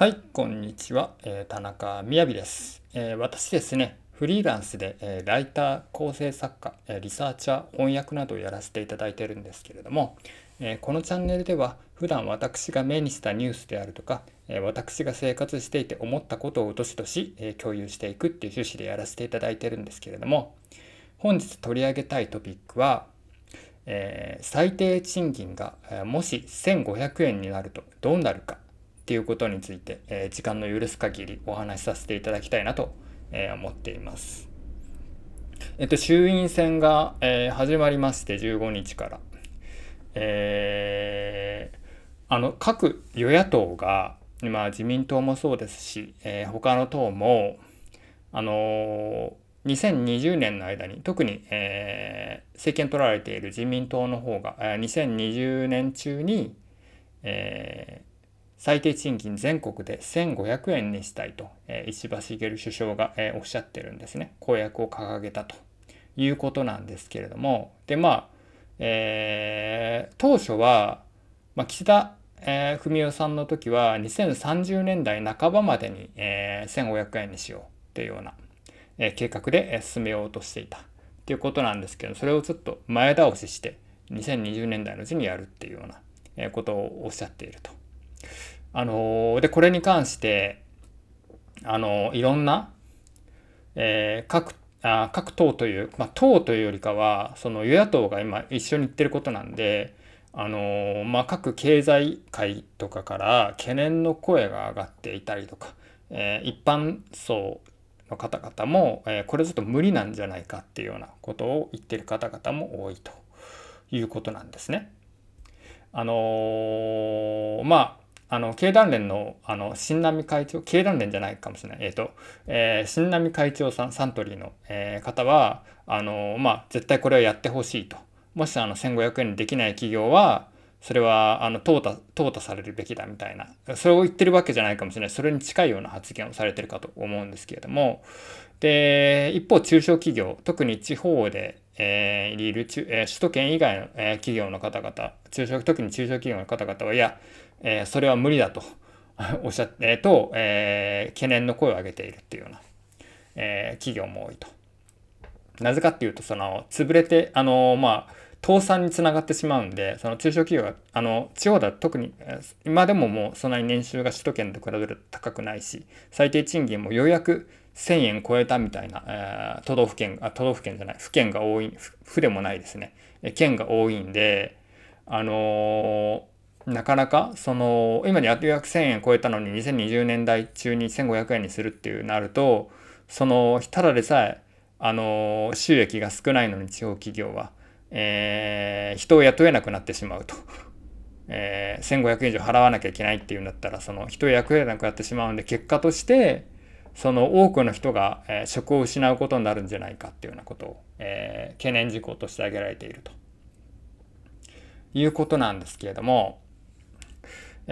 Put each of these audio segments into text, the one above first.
はい、こんにちは。えー、田中みやびです、えー、私ですね、フリーランスで、えー、ライター、構成作家、えリサーチャー、翻訳などをやらせていただいてるんですけれども、えこのチャンネルでは、普段私が目にしたニュースであるとか、え私が生活していて思ったことをどしどし、え共有していくっていう趣旨でやらせていただいてるんですけれども、本日取り上げたいトピックは、え最低賃金が、えもし1500円になるとどうなるかていうことについて、え時間の許す限りお話しさせていただきたいなと、え思っています。えっと、衆院選が、え始まりまして15日から、えー、あの各与野党が今自民党もそうですし、えー、他の党もあのー、2020年の間に特に、えー、政権取られている自民党の方が、えー、2020年中に、え最低賃金全国で1500円にしたいと、え石破茂首相が、えおっしゃってるんですね。公約を掲げたということなんですけれども、で、まあ、えー、当初は、まあ、岸田、えー、文雄さんの時は2030年代半ばまでに、えー、1500円にしようっていうような、えー、計画で、進めようとしていたっていうことなんですけどそれをちょっと前倒しして2020年代のうちにやるっていうような、ことをおっしゃっていると。あのー、で、これに関して、あのー、いろんな、えー、各あ各党という、まあ、党というよりかは、その与野党が今一緒に言ってることなんで、あのまあ、各経済界とかから懸念の声が上がっていたりとか、え一般層の方々も、えこれちょっと無理なんじゃないかっていうようなことを言ってる方々も多いということなんですね。あのまああの、経団連の、あの、新浪会長、経団連じゃないかもしれない。えっ、ー、と、えー、新浪会長さん、サントリーの、えー、方は、あの、まあ、絶対これはやってほしいと。もし、あの、1500円にできない企業は、それは、あの、淘汰、淘汰されるべきだみたいな。それを言ってるわけじゃないかもしれない。それに近いような発言をされてるかと思うんですけれども。で、一方、中小企業、特に地方で、えー、いる中、えー、首都圏以外の、えー、企業の方々、中小、特に中小企業の方々は、いや、えー、それは無理だと おっしゃって、と、えー、懸念の声を上げているっていうような、えー、企業も多いと。なぜかっていうと、その、潰れて、あの、まあ、倒産につながってしまうんで、その中小企業が、あの、地方だと特に、今でももうそんなに年収が首都圏と比べると高くないし、最低賃金もようやく1000円超えたみたいな、えー、都道府県、あ、都道府県じゃない、府県が多い、府でもないですね、県が多いんで、あのーなかなかその今に約1,000円超えたのに2020年代中に1,500円にするっていうなるとそのただでさえあの収益が少ないのに地方企業は、えー、人を雇えなくなってしまうと、えー、1,500円以上払わなきゃいけないっていうんだったらその人を雇えなくなってしまうんで結果としてその多くの人が、えー、職を失うことになるんじゃないかっていうようなことを、えー、懸念事項として挙げられているということなんですけれども。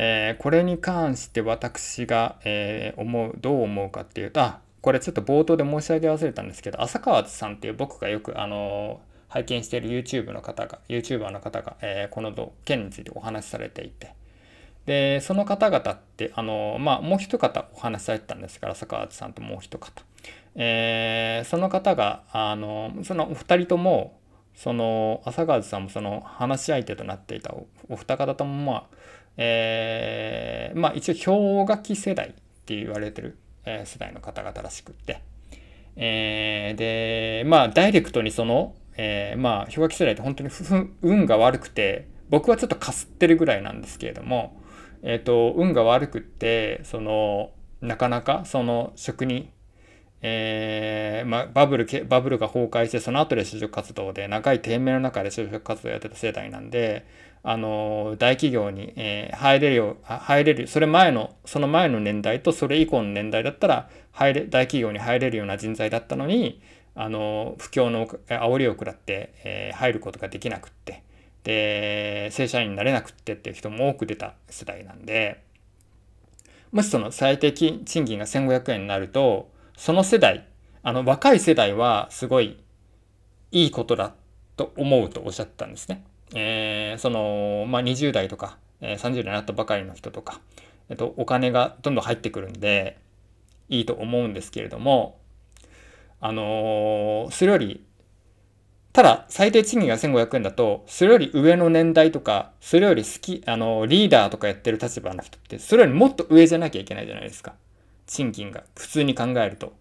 えー、これに関して私が、えー、思う、どう思うかっていうと、あ、これちょっと冒頭で申し上げ忘れたんですけど、浅川さんっていう僕がよく、あのー、拝見している YouTube の方が、YouTuber の方が、えこの件についてお話しされていて、で、その方々って、あのまあ、もう一方お話しされてたんですが、浅川さんともう一方。えその方が、あのそのお二人とも、その朝川さんもその話し相手となっていたお二方ともまあ、えー、まあ一応氷河期世代って言われてる、え世代の方々らしくって、えー、でまあダイレクトにその、えー、まあ氷河期世代って本当に運が悪くて僕はちょっとかすってるぐらいなんですけれども、えーと、と運が悪くってそのなかなかその職にえー、まあ、バブルけ、バブルが崩壊して、その後で就職活動で、長い低迷の中で就職活動をやってた世代なんで、あの、大企業に、えー、入れるよ、入れる、それ前の、その前の年代とそれ以降の年代だったら、入れ、大企業に入れるような人材だったのに、あの、不況の煽りを食らって、えー、入ることができなくって、で、正社員になれなくってっていう人も多く出た世代なんで、もしその最低賃金が1500円になると、その世代、あの若い世代はすごいいいことだと思うとおっしゃったんですね。えー、その、まあ、20代とか、えー、30代になったばかりの人とか、えっと、お金がどんどん入ってくるんで、いいと思うんですけれども、あのー、それより、ただ最低賃金が1500円だと、それより上の年代とか、それより好き、あのー、リーダーとかやってる立場の人って、それよりもっと上じゃなきゃいけないじゃないですか。賃金が普通に考えると、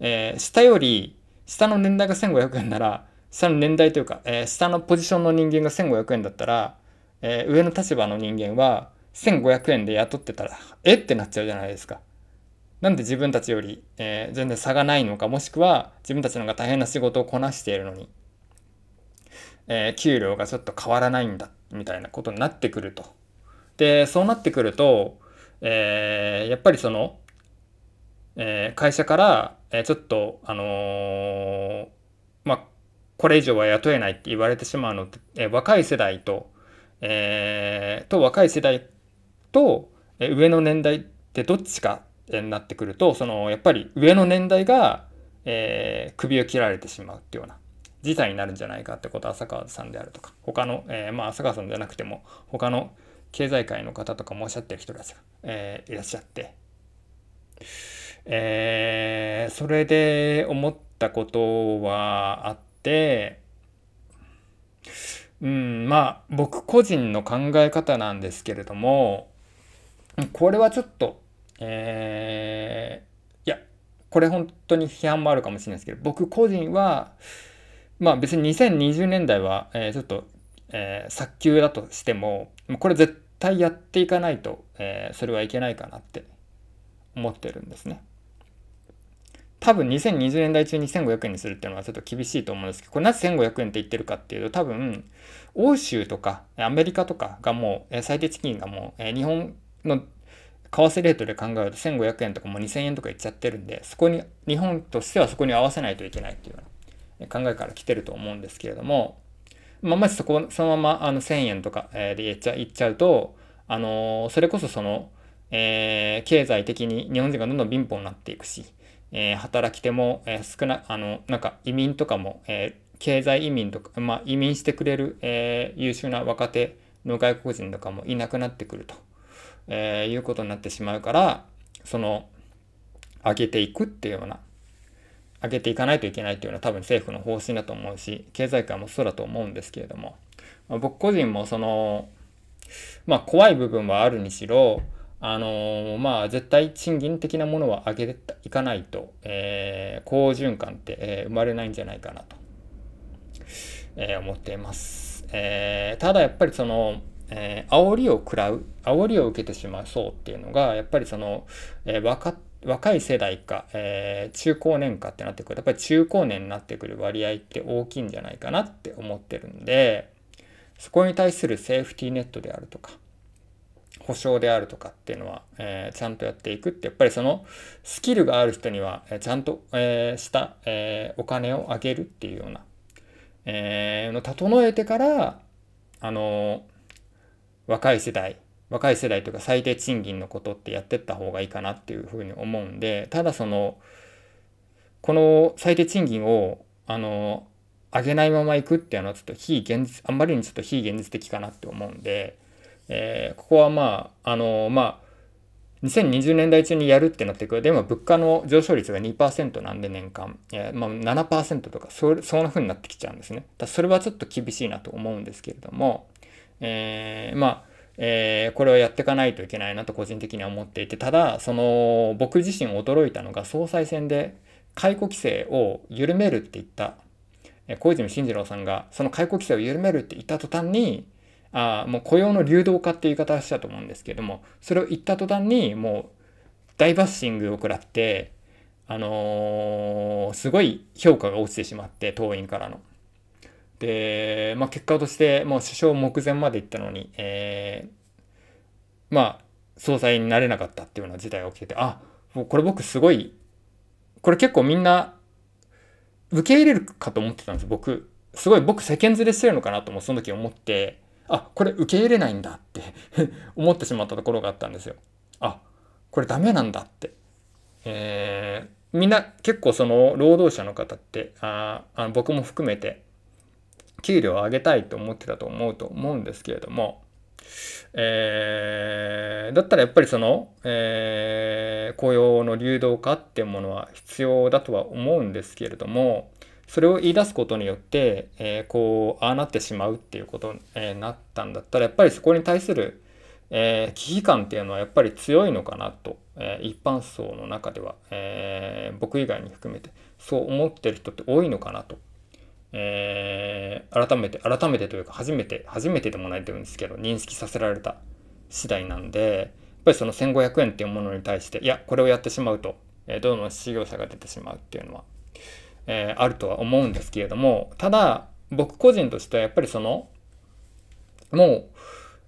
えー、下より下の年代が1500円なら下の年代というか、えー、下のポジションの人間が1500円だったら、えー、上の立場の人間は1500円で雇ってたらえってなっちゃうじゃないですか。なんで自分たちより、えー、全然差がないのかもしくは自分たちの方が大変な仕事をこなしているのに、えー、給料がちょっと変わらないんだみたいなことになってくると。でそうなってくると、えー、やっぱりそのえー、会社から、えー、ちょっと、あのー、まあ、これ以上は雇えないって言われてしまうのって、えー、若い世代と、えー、と若い世代と、えー、上の年代ってどっちかになってくるとそのやっぱり上の年代が、えー、首を切られてしまうっていうような事態になるんじゃないかってことは、浅川さんであるとか他の、えー、まあ浅川さんじゃなくても他の経済界の方とかもおっしゃってる人たちが、えー、いらっしゃって。えー、それで思ったことはあって、うん、まあ僕個人の考え方なんですけれどもこれはちょっと、えー、いやこれ本当に批判もあるかもしれないですけど僕個人はまあ別に2020年代は、えー、ちょっと、えー、早急だとしてもこれ絶対やっていかないと、えー、それはいけないかなって思ってるんですね。多分2020年代中に1500円にするっていうのはちょっと厳しいと思うんですけど、これなぜ1500円って言ってるかっていうと、多分、欧州とかアメリカとかがもう、最低賃金がもう、日本の為替レートで考えると1500円とかもう2000円とかいっちゃってるんで、そこに、日本としてはそこに合わせないといけないっていう考えから来てると思うんですけれども、まあ、まずそこ、そのままあの1000円とかでいっちゃっちゃうと、あのー、それこそその、えー、経済的に日本人がどんどん貧乏になっていくし、えー、働き手も、えー、少な、あの、なんか移民とかも、えー、経済移民とか、まあ、移民してくれる、え優秀な若手の外国人とかもいなくなってくると、えいうことになってしまうから、その、上げていくっていうような、上げていかないといけないっていうのは多分政府の方針だと思うし、経済界もそうだと思うんですけれども、まあ、僕個人もその、まあ、怖い部分はあるにしろ、あのー、まあ、絶対賃金的なものは上げていかないと、えー、好循環って、えー、生まれないんじゃないかなと、えー、思っています。えー、ただやっぱりその、えー、煽りを食らう、煽りを受けてしまうそうっていうのが、やっぱりその、えー、若若い世代か、えー、中高年かってなってくるやっぱり中高年になってくる割合って大きいんじゃないかなって思ってるんで、そこに対するセーフティーネットであるとか、保証であるとかっていうのは、えー、ちゃんとやっていくってやっぱりそのスキルがある人には、えちゃんと、えー、した、えお金をあげるっていうような、えの整えてからあの若い世代若い世代というか最低賃金のことってやってった方がいいかなっていうふうに思うんでただそのこの最低賃金をあの上げないままいくっていうのはちょっと非現実あんまりにちょっと非現実的かなって思うんで。えー、ここはまあ、あのー、まあ、2020年代中にやるってなってくる。で、今、物価の上昇率が2%なんで年間、えー、まあ7%とか、そ、そんな風になってきちゃうんですね。だそれはちょっと厳しいなと思うんですけれども、えー、まあ、えー、これはやっていかないといけないなと個人的には思っていて、ただ、その、僕自身驚いたのが総裁選で解雇規制を緩めるって言った、え小泉進次郎さんが、その解雇規制を緩めるって言った途端に、あもう雇用の流動化っていう言い方をしたと思うんですけどもそれを言った途端にもう大バッシングを食らってあのー、すごい評価が落ちてしまって党員からの。で、まあ、結果としてもう首相目前まで行ったのに、えー、まあ総裁になれなかったっていうような事態が起きててあこれ僕すごいこれ結構みんな受け入れるかと思ってたんです僕すごい僕世間連れしてるのかなともその時思ってあ、これ受け入れないんだって 思ってしまったところがあったんですよ。あ、これダメなんだって。えー、みんな結構その労働者の方って、ああ僕も含めて給料を上げたいと思ってたと思うと思うんですけれども、えー、だったらやっぱりその、えー、雇用の流動化っていうものは必要だとは思うんですけれども、それを言い出すことによって、えー、こうああなってしまうっていうことに、なったんだったらやっぱりそこに対する、えー、危機感っていうのはやっぱり強いのかなと、え一般層の中では、え僕以外に含めてそう思ってる人って多いのかなと、え改めて改めてというか初めて初めてでもないと思うんですけど認識させられた次第なんでやっぱりその1,500円っていうものに対していやこれをやってしまうと、えどんどん失業者が出てしまうっていうのは。えー、あるとは思うんですけれども、ただ、僕個人としてはやっぱりその、もう、やっ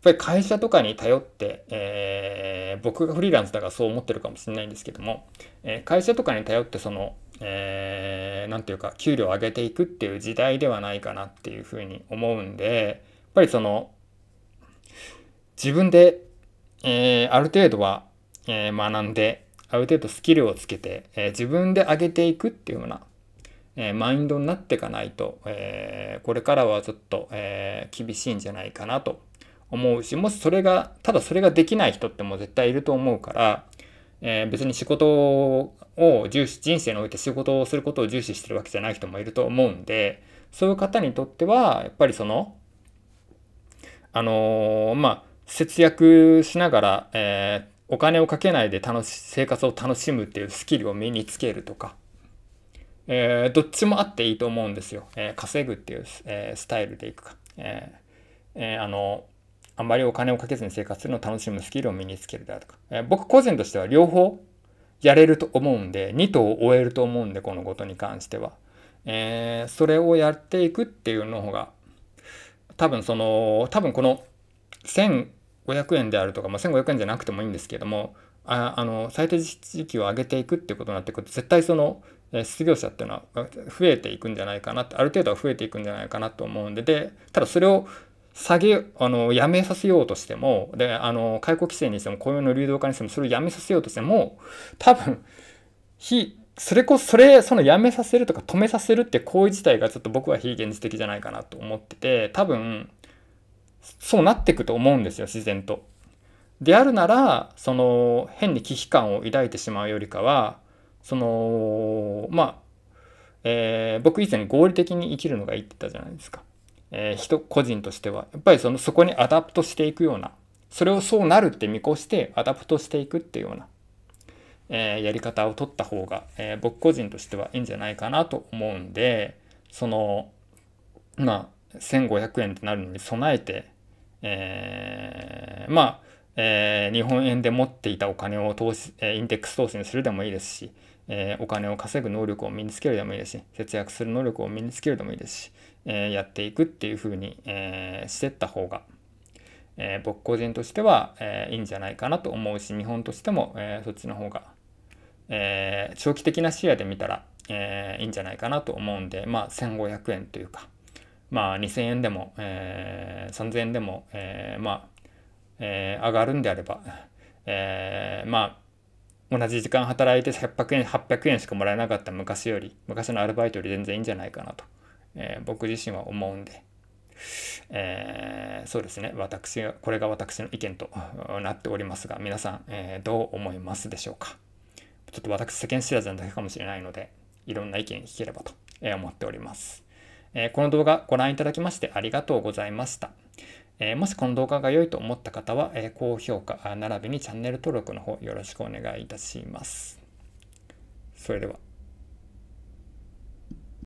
ぱり会社とかに頼って、えー、僕がフリーランスだからそう思ってるかもしれないんですけども、えー、会社とかに頼ってその、えー、て言うか、給料を上げていくっていう時代ではないかなっていうふうに思うんで、やっぱりその、自分で、えー、ある程度は、えー、学んで、ある程度スキルをつけて、えー、自分で上げていくっていうようなえー、マインドになっていかないと、えー、これからはちょっと、えー、厳しいんじゃないかなと思うし、もしそれが、ただそれができない人ってもう絶対いると思うから、え別に仕事を重視、人生において仕事をすることを重視してるわけじゃない人もいると思うんで、そういう方にとっては、やっぱりその、あのまあ、節約しながら、えお金をかけないで楽し生活を楽しむっていうスキルを身につけるとか、えー、どっちもあっていいと思うんですよ。えー、稼ぐっていう、えー、スタイルでいくか。ええー、あの、あんまりお金をかけずに生活するのを楽しむスキルを身につけるだとか。え僕個人としては両方やれると思うんで、2頭を終えると思うんで、このことに関しては。えそれをやっていくっていうの方が、多分その、多分この1500円であるとか、まあ、1500円じゃなくてもいいんですけども、ああの最低時期を上げていくっていうことになってくると絶対その失業者っていうのは増えていくんじゃないかなってある程度は増えていくんじゃないかなと思うんででただそれを下げあのやめさせようとしてもであの解雇規制にしても雇用の流動化にしてもそれをやめさせようとしても多分非それこそれそのやめさせるとか止めさせるって行為自体がちょっと僕は非現実的じゃないかなと思ってて多分そうなっていくと思うんですよ自然と。であるならその変に危機感を抱いてしまうよりかはそのまあ、えー、僕以前合理的に生きるのがいいって言ったじゃないですか、えー、人個人としてはやっぱりそのそこにアダプトしていくようなそれをそうなるって見越してアダプトしていくっていうような、えー、やり方を取った方が、えー、僕個人としてはいいんじゃないかなと思うんでそのまあ1500円ってなるのに備えて、えー、まあ、えー、日本円で持っていたお金を投資、えインデックス投資にするでもいいですしえー、お金を稼ぐ能力を身につけるでもいいですし節約する能力を身につけるでもいいですし、えー、やっていくっていうふうに、えー、していった方が、えー、僕個人としては、えー、いいんじゃないかなと思うし日本としても、えー、そっちの方が、えー、長期的な視野で見たら、えー、いいんじゃないかなと思うんでまあ1500円というか。まあ、2,000円でも、えー、3,000円でも、えー、まあ、えー、上がるんであれば、えー、まあ同じ時間働いて100円、800円しかもらえなかった昔より、昔のアルバイトより全然いいんじゃないかなと、えー、僕自身は思うんで、えー、そうですね、私が、これが私の意見となっておりますが、皆さん、えー、どう思いますでしょうか。ちょっと私、世間知らずなだけかもしれないので、いろんな意見聞ければと思っております。えこの動画ご覧いただきましてありがとうございました。えもしこの動画が良いと思った方は、え高評価並びにチャンネル登録の方よろしくお願いいたします。それでは。